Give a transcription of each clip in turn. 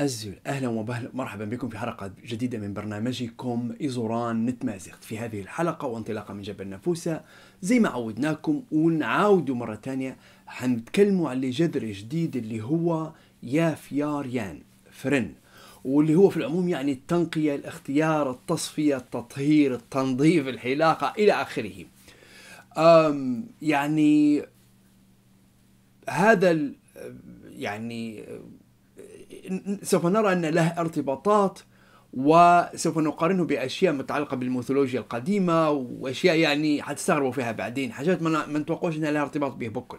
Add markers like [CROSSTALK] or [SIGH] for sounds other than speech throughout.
أزيل اهلا ومرحبا بكم في حلقه جديده من برنامجكم ايزوران نتمازغ في هذه الحلقه وانطلاقا من جبل نافوسة زي ما عودناكم ونعاودوا مره ثانيه حنتكلموا على جذر جديد اللي هو ياف ياريان فرن واللي هو في العموم يعني التنقيه الاختيار التصفيه التطهير التنظيف الحلاقه الى اخره يعني هذا يعني سوف نرى أن له ارتباطات وسوف نقارنه باشياء متعلقه بالميثولوجيا القديمه واشياء يعني حتستغربوا فيها بعدين حاجات ما نتوقعش انها لها ارتباط به بكل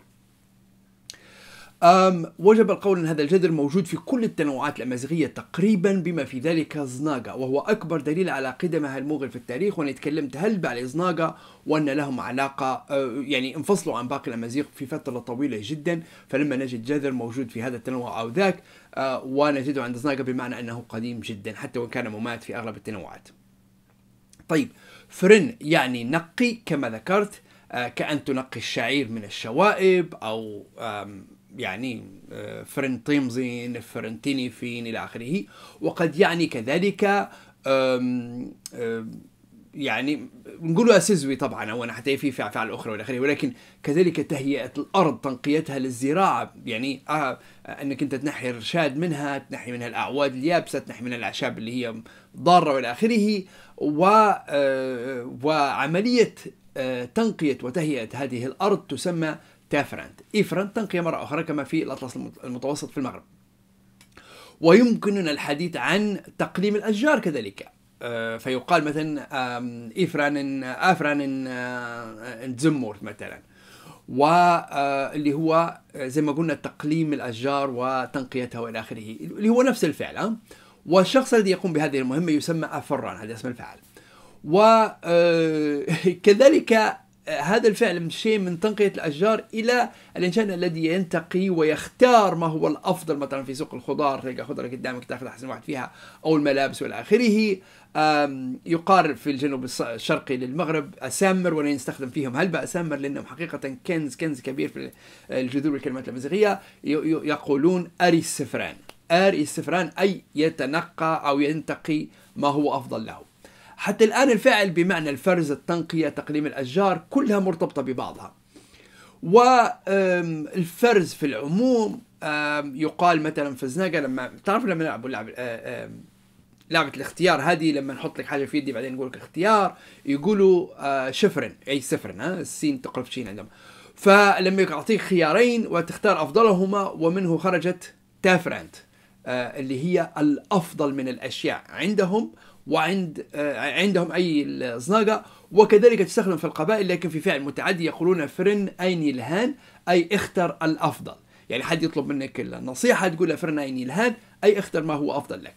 وجب القول أن هذا الجذر موجود في كل التنوعات الأمازيغية تقريبا بما في ذلك زناقة وهو أكبر دليل على قدمها المغل في التاريخ وأنا تكلمت هلبة على زناقة وأن لهم علاقة أه، يعني انفصلوا عن باقي الأمازيغ في فترة طويلة جدا فلما نجد جذر موجود في هذا التنوع أو ذاك أه، ونجده عند زناقة بمعنى أنه قديم جدا حتى وإن كان ممات في أغلب التنوعات طيب فرن يعني نقي كما ذكرت أه، كأن تنقي الشعير من الشوائب أو يعني آه، فرنتيمزين فين إلى آخره وقد يعني كذلك يعني نقولها سزوي طبعا او حتى في فعل اخرى والى اخره ولكن كذلك تهيئه الارض تنقيتها للزراعه يعني آه انك انت تنحي الرشاد منها تنحي منها الاعواد اليابسه تنحي منها الاعشاب اللي هي ضاره والى اخره و آه، وعمليه آه، تنقيه وتهيئه هذه الارض تسمى تافرانت إفرانت تنقية مرة أخرى كما في الأطلس المتوسط في المغرب ويمكننا الحديث عن تقليم الأشجار كذلك آه، فيقال مثلا إفران أفران آه، زمورت مثلا واللي آه، هو زي ما قلنا تقليم الأشجار وتنقيتها وإلى آخره اللي هو نفس الفعل والشخص الذي يقوم بهذه المهمة يسمى أفران هذا اسم الفعل وكذلك [LAUGHS] هذا الفعل من شيء من تنقية الأشجار إلى الإنسان الذي ينتقي ويختار ما هو الأفضل مثلا في سوق الخضار تلقى خضرة قدامك تاخذ أحسن واحد فيها أو الملابس والى آخره يقارب في الجنوب الشرقي للمغرب أسامر ولا يستخدم فيهم هلبة أسامر لأنهم حقيقة كنز كنز كبير في الجذور والكلمات الامازيغيه يقولون أري السفران أري السفران أي يتنقى أو ينتقي ما هو أفضل له حتى الآن الفعل بمعنى الفرز التنقية تقليم الأشجار كلها مرتبطة ببعضها والفرز في العموم يقال مثلا فزناقة لما تعرف لما نلعب لعب آه، لعبة الاختيار هذه لما نحط لك حاجة في يدي بعدين نقول لك اختيار يقولوا آه، شفرن أي سفرن ها السين تقرف شين عندهم فلما يعطيك خيارين وتختار أفضلهما ومنه خرجت تافرنت آه، اللي هي الافضل من الاشياء عندهم وعند آه، عندهم أي الزناقة وكذلك تستخدم في القبائل لكن في فعل متعدي يقولون فرن أين الهان أي اختر الأفضل يعني حد يطلب منك النصيحة تقول له فرن أين الهان أي اختر ما هو أفضل لك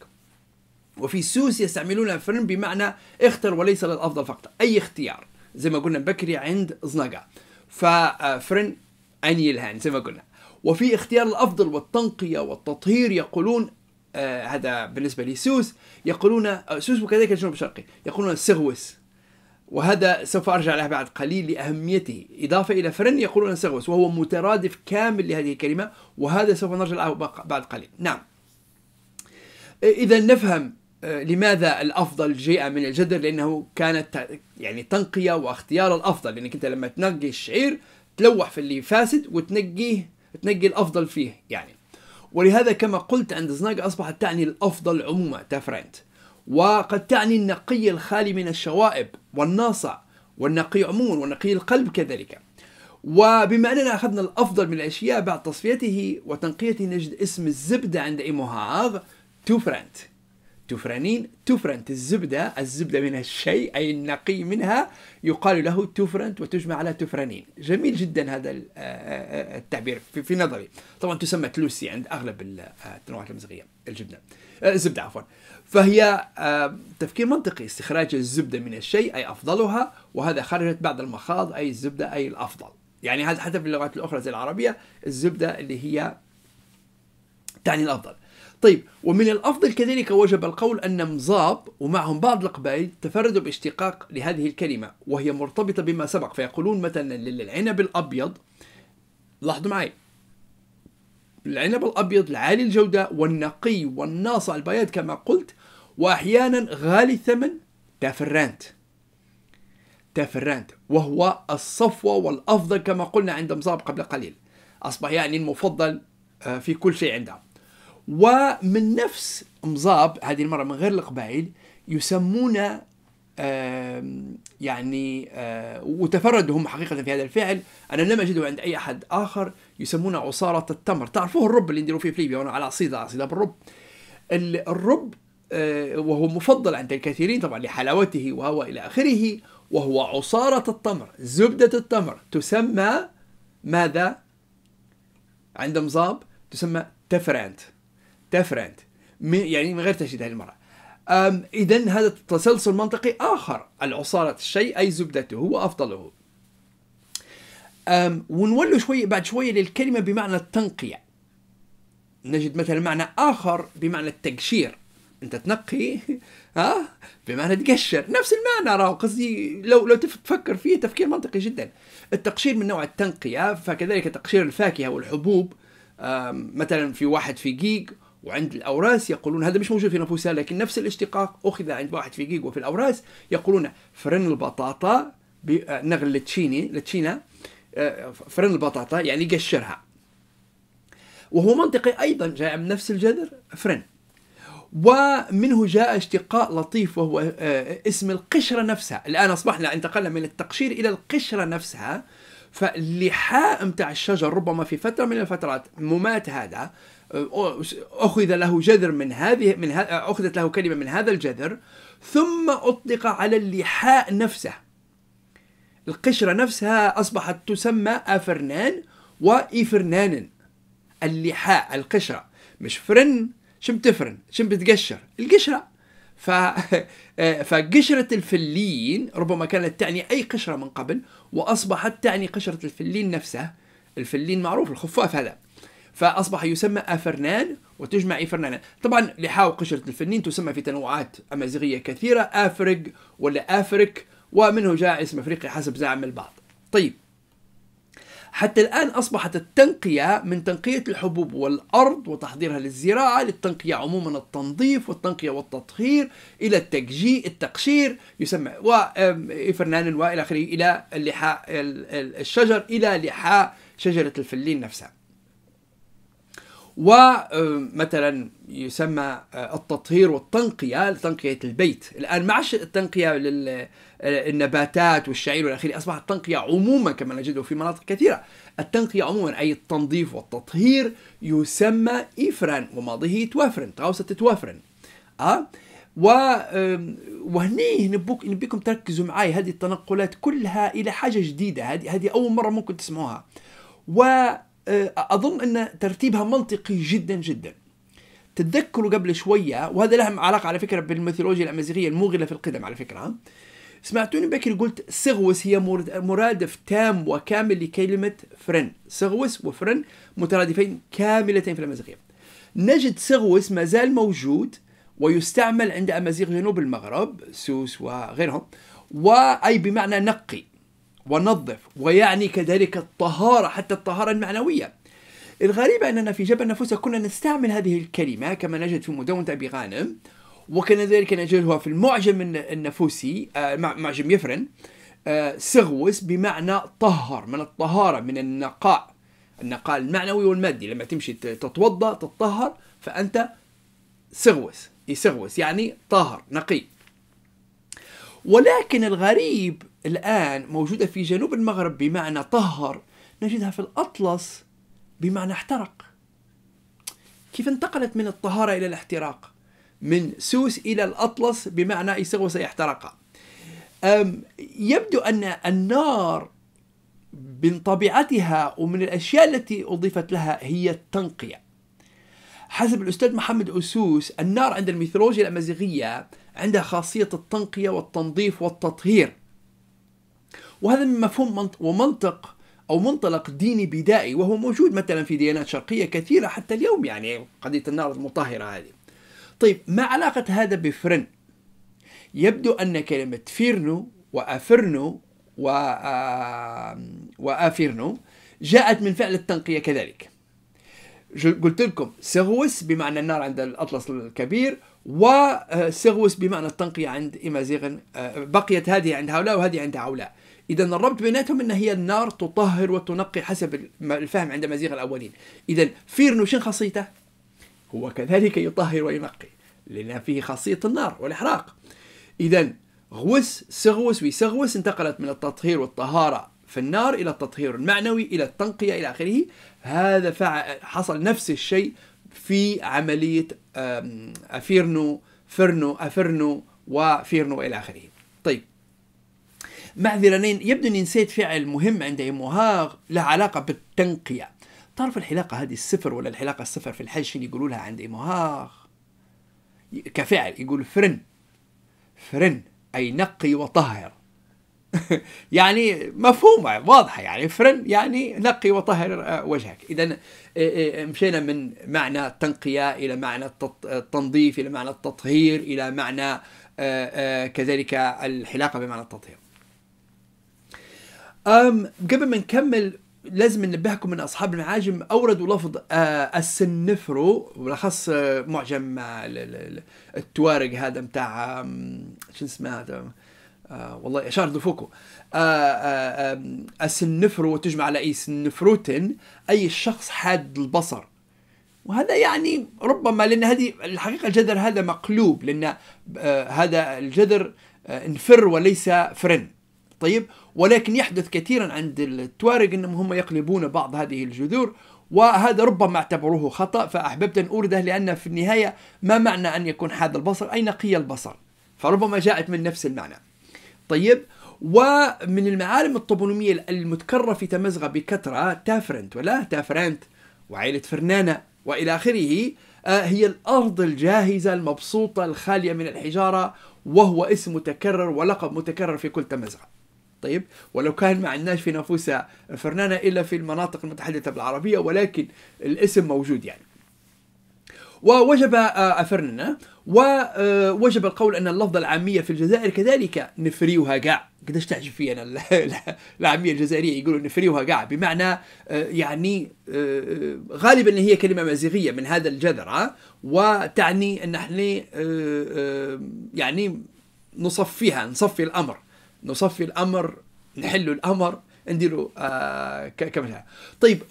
وفي سوس يستعملون فرن بمعنى اختر وليس للأفضل فقط أي اختيار زي ما قلنا بكري عند زناقة ففرن آه، أين الهان زي ما قلنا وفي اختيار الأفضل والتنقية والتطهير يقولون آه هذا بالنسبة لسوس يقولون آه، سوس وكذلك الجنوب الشرقي يقولون سغوس وهذا سوف أرجع له بعد قليل لأهميته إضافة إلى فرن يقولون سغوس وهو مترادف كامل لهذه الكلمة وهذا سوف نرجع له بعد قليل نعم آه، إذا نفهم آه، لماذا الافضل جاء من الجدر لانه كانت يعني تنقيه واختيار الافضل لانك انت لما تنقي الشعير تلوح في اللي فاسد وتنقيه تنقي الافضل فيه يعني ولهذا كما قلت عند زناق أصبحت تعني الأفضل عموما تافرنت وقد تعني النقي الخالي من الشوائب والناصع والنقي عموما ونقي القلب كذلك وبما أننا أخذنا الأفضل من الأشياء بعد تصفيته وتنقيته نجد اسم الزبدة عند إيموهاغ فرانت تفرنين تفرنت الزبدة الزبدة من الشيء أي النقي منها يقال له تفرنت وتجمع على تفرنين جميل جدا هذا آه، آه، آه، التعبير في نظري طبعا تسمى تلوسي عند أغلب التنوعات المزغية الجبنة الزبدة عفوا فهي تفكير منطقي استخراج الزبدة من الشيء أي أفضلها وهذا خرجت بعد المخاض أي الزبدة أي الأفضل يعني هذا حتى في اللغات الأخرى زي العربية الزبدة اللي هي تعني الأفضل طيب ومن الأفضل كذلك وجب القول أن مزاب ومعهم بعض القبائل تفردوا باشتقاق لهذه الكلمة وهي مرتبطة بما سبق فيقولون مثلا للعنب الأبيض لاحظوا معي العنب الأبيض العالي الجودة والنقي والناصع البياض كما قلت وأحيانا غالي الثمن تافرانت تافرانت وهو الصفوة والأفضل كما قلنا عند مزاب قبل قليل أصبح يعني المفضل آه، في كل شيء عندهم ومن نفس مزاب هذه المرة من غير القبائل يسمون يعني آه، وتفردهم حقيقة في هذا الفعل أنا لم أجده عند أي أحد آخر يسمونه عصارة التمر تعرفوه الرب اللي يديروا فيه في ليبيا وأنا على عصيدة عصيدة بالرب الرب آه، وهو مفضل عند الكثيرين طبعا لحلاوته وهو إلى آخره وهو عصارة التمر زبدة التمر تسمى ماذا عند مزاب تسمى تفرانت تافرة يعني من غير تشديد هذه المرة إذا هذا تسلسل منطقي آخر العصارة الشيء أي زبدته هو أفضله ونولوا شوية بعد شوية للكلمة بمعنى التنقية نجد مثلا معنى آخر بمعنى التقشير أنت تنقي [LAUGHS] ها بمعنى تقشر نفس المعنى راه قصدي لو لو تفكر فيه تفكير منطقي جدا التقشير من نوع التنقية فكذلك تقشير الفاكهة والحبوب مثلا في واحد في جيج وعند الأوراس يقولون هذا مش موجود في نفوسها لكن نفس الاشتقاق أخذ عند واحد في جيجو وفي الأوراس يقولون فرن البطاطا آه، نغل لتشيني لتشينا آه، فرن البطاطا يعني قشرها وهو منطقي أيضا جاء من نفس الجذر فرن ومنه جاء اشتقاء لطيف وهو آه، اسم القشرة نفسها الآن أصبحنا انتقلنا من التقشير إلى القشرة نفسها فاللحاء متاع الشجر ربما في فترة من الفترات ممات هذا أخذ له جذر من هذه من أخذت له كلمة من هذا الجذر ثم أطلق على اللحاء نفسه القشرة نفسها أصبحت تسمى أفرنان وإفرنان اللحاء القشرة مش فرن شم تفرن شم بتقشر القشرة ف... [LAUGHS] فقشرة الفلين ربما كانت تعني أي قشرة من قبل وأصبحت تعني قشرة الفلين نفسه الفلين معروف الخفاف هذا فاصبح يسمى افرنان وتجمع افرنان طبعا لحاو قشرة الفنين تسمى في تنوعات أمازيغية كثيرة آفرق ولا آفرك ومنه جاء اسم أفريقيا حسب زعم البعض طيب حتى الآن أصبحت التنقية من تنقية الحبوب والأرض وتحضيرها للزراعة للتنقية عموما التنظيف والتنقية والتطهير إلى التجي التقشير يسمى وإفرنان وإلى آخره إلى لحاء الشجر إلى لحاء شجرة الفلين نفسها ومثلا آه، يسمى آه، التطهير والتنقية لتنقية البيت الآن معش التنقية للنباتات آه، والشعير والأخير أصبح التنقية عموما كما نجده في مناطق كثيرة التنقية عموما أي التنظيف والتطهير يسمى إفران وماضيه توفرن تغوصة توفرن أه؟ و وهني نبوك نبيكم تركزوا معي هذه التنقلات كلها الى حاجه جديده هذه هذه اول مره ممكن تسمعوها و آه، اظن ان ترتيبها منطقي جدا جدا تتذكروا قبل شويه وهذا لهم علاقه على فكره بالميثولوجيا الامازيغيه الموغله في القدم على فكره سمعتوني بكري قلت سغوس هي مرادف تام وكامل لكلمه فرن سغوس وفرن مترادفين كاملتين في الامازيغيه نجد سغوس ما زال موجود ويستعمل عند امازيغ جنوب المغرب سوس وغيرهم واي بمعنى نقي ونظف ويعني كذلك الطهارة حتى الطهارة المعنوية الغريب أننا في جبل نفوسة كنا نستعمل هذه الكلمة كما نجد في مدونة أبي غانم وكذلك نجدها في المعجم النفوسي آه، معجم يفرن آه، سغوس بمعنى طهر من الطهارة من النقاء النقاء المعنوي والمادي لما تمشي تتوضأ تطهر فأنت سغوس يسغوس يعني طاهر نقي ولكن الغريب الآن موجودة في جنوب المغرب بمعنى طهر نجدها في الأطلس بمعنى احترق كيف انتقلت من الطهارة إلى الاحتراق من سوس إلى الأطلس بمعنى سوف سيحترق يبدو أن النار من طبيعتها ومن الأشياء التي أضيفت لها هي التنقية حسب الأستاذ محمد أسوس النار عند الميثولوجيا الأمازيغية عندها خاصية التنقية والتنظيف والتطهير وهذا من مفهوم منط ومنطق او منطلق ديني بدائي وهو موجود مثلا في ديانات شرقيه كثيره حتى اليوم يعني قضيه النار المطهره هذه. طيب ما علاقه هذا بفرن؟ يبدو ان كلمه فيرنو وافرنو و وافيرنو جاءت من فعل التنقيه كذلك. قلت لكم سغوس بمعنى النار عند الاطلس الكبير وسغوس آه، بمعنى التنقية عند إمازيغن آه، بقيت هذه عند هؤلاء وهذه عند هؤلاء إذا الربط بيناتهم أن هي النار تطهر وتنقي حسب الفهم عند مزيغ الأولين إذا فيرنو شن خاصيته؟ هو كذلك يطهر وينقي لأن فيه خاصية النار والإحراق إذا غوس سغوس ويسغوس انتقلت من التطهير والطهارة في النار إلى التطهير المعنوي إلى التنقية إلى آخره هذا حصل نفس الشيء في عملية أفيرنو فرنو أفرنو وفيرنو إلى آخره طيب معذرة يبدو أني نسيت فعل مهم عند إموهاغ له علاقة بالتنقية تعرف الحلاقة هذه الصفر ولا الحلاقة الصفر في الحج شنو يقولوا لها عند إموهاغ كفعل يقول فرن فرن أي نقي وطهر [LAUGHS] يعني مفهومة واضحة يعني فرن يعني نقي وطهر آه، وجهك إذا آه، آه، مشينا من معنى التنقية إلى معنى التنظيف إلى معنى التطهير إلى معنى كذلك الحلاقة بمعنى التطهير أم قبل ما نكمل لازم ننبهكم ان اصحاب المعاجم اوردوا لفظ آه السنفرو بالاخص آه، معجم آه، التوارق هذا متاع شو اسمه هذا آه والله اشار دفوكو آه آه السنفرو تجمع على اي سنفروتن اي شخص حاد البصر وهذا يعني ربما لان هذه الحقيقه الجذر هذا مقلوب لان آه، هذا الجذر انفر وليس فرن طيب ولكن يحدث كثيرا عند التوارق انهم هم يقلبون بعض هذه الجذور وهذا ربما اعتبروه خطا فاحببت ان اورده لان في النهايه ما معنى ان يكون حاد البصر اي نقي البصر فربما جاءت من نفس المعنى طيب ومن المعالم الطوبونومية المتكررة في تمزغة بكثرة تافرنت ولا تافرنت وعائلة فرنانة وإلى آخره آه، هي الأرض الجاهزة المبسوطة الخالية من الحجارة وهو اسم متكرر ولقب متكرر في كل تمزغة طيب ولو كان ما عندناش في نفوس فرنانا إلا في المناطق المتحدثة بالعربية ولكن الاسم موجود يعني ووجب أفرننا آه، ووجب آه، القول أن اللفظة العامية في الجزائر كذلك نفريوها قاع قداش تعجب في أنا العامية الجزائرية يقولوا نفريوها قاع بمعنى آه، يعني غالبا هي كلمة مازيغيه من هذا الجذر وتعني أن احنا يعني نصفيها نصفي الأمر نصفي الامر نحلوا الامر نديروا آه كملها طيب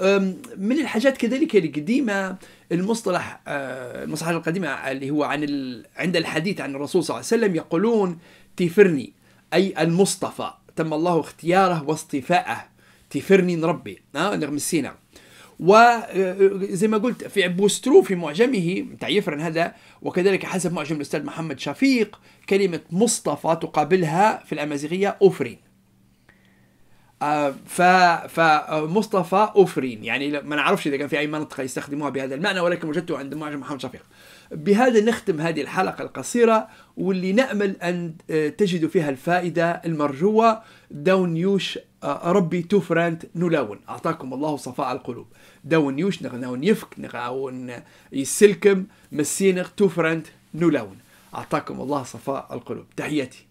من الحاجات كذلك القديمه المصطلح آه المصطلح القديمه اللي هو عن ال... عند الحديث عن الرسول صلى الله عليه وسلم يقولون تفرني اي المصطفى تم الله اختياره واصطفاءه تفرني ربي آه نغمسينا وزي آه، آه، ما قلت في بوسترو في معجمه متاع يفرن هذا وكذلك حسب معجم الاستاذ محمد شفيق كلمه مصطفى تقابلها في الامازيغيه اوفرين آه، ف فمصطفى أفرين يعني ما نعرفش إذا كان في أي منطقة يستخدموها بهذا المعنى ولكن وجدته عند معجم محمد شفيق بهذا نختم هذه الحلقة القصيرة واللي نأمل أن آه، تجدوا فيها الفائدة المرجوة دون يوش آه، ربي تو فرانت نلاون أعطاكم الله صفاء القلوب دون يوش نغنون يفك نغاون يسلكم مسينغ تو فرانت نلاون أعطاكم الله صفاء القلوب تحياتي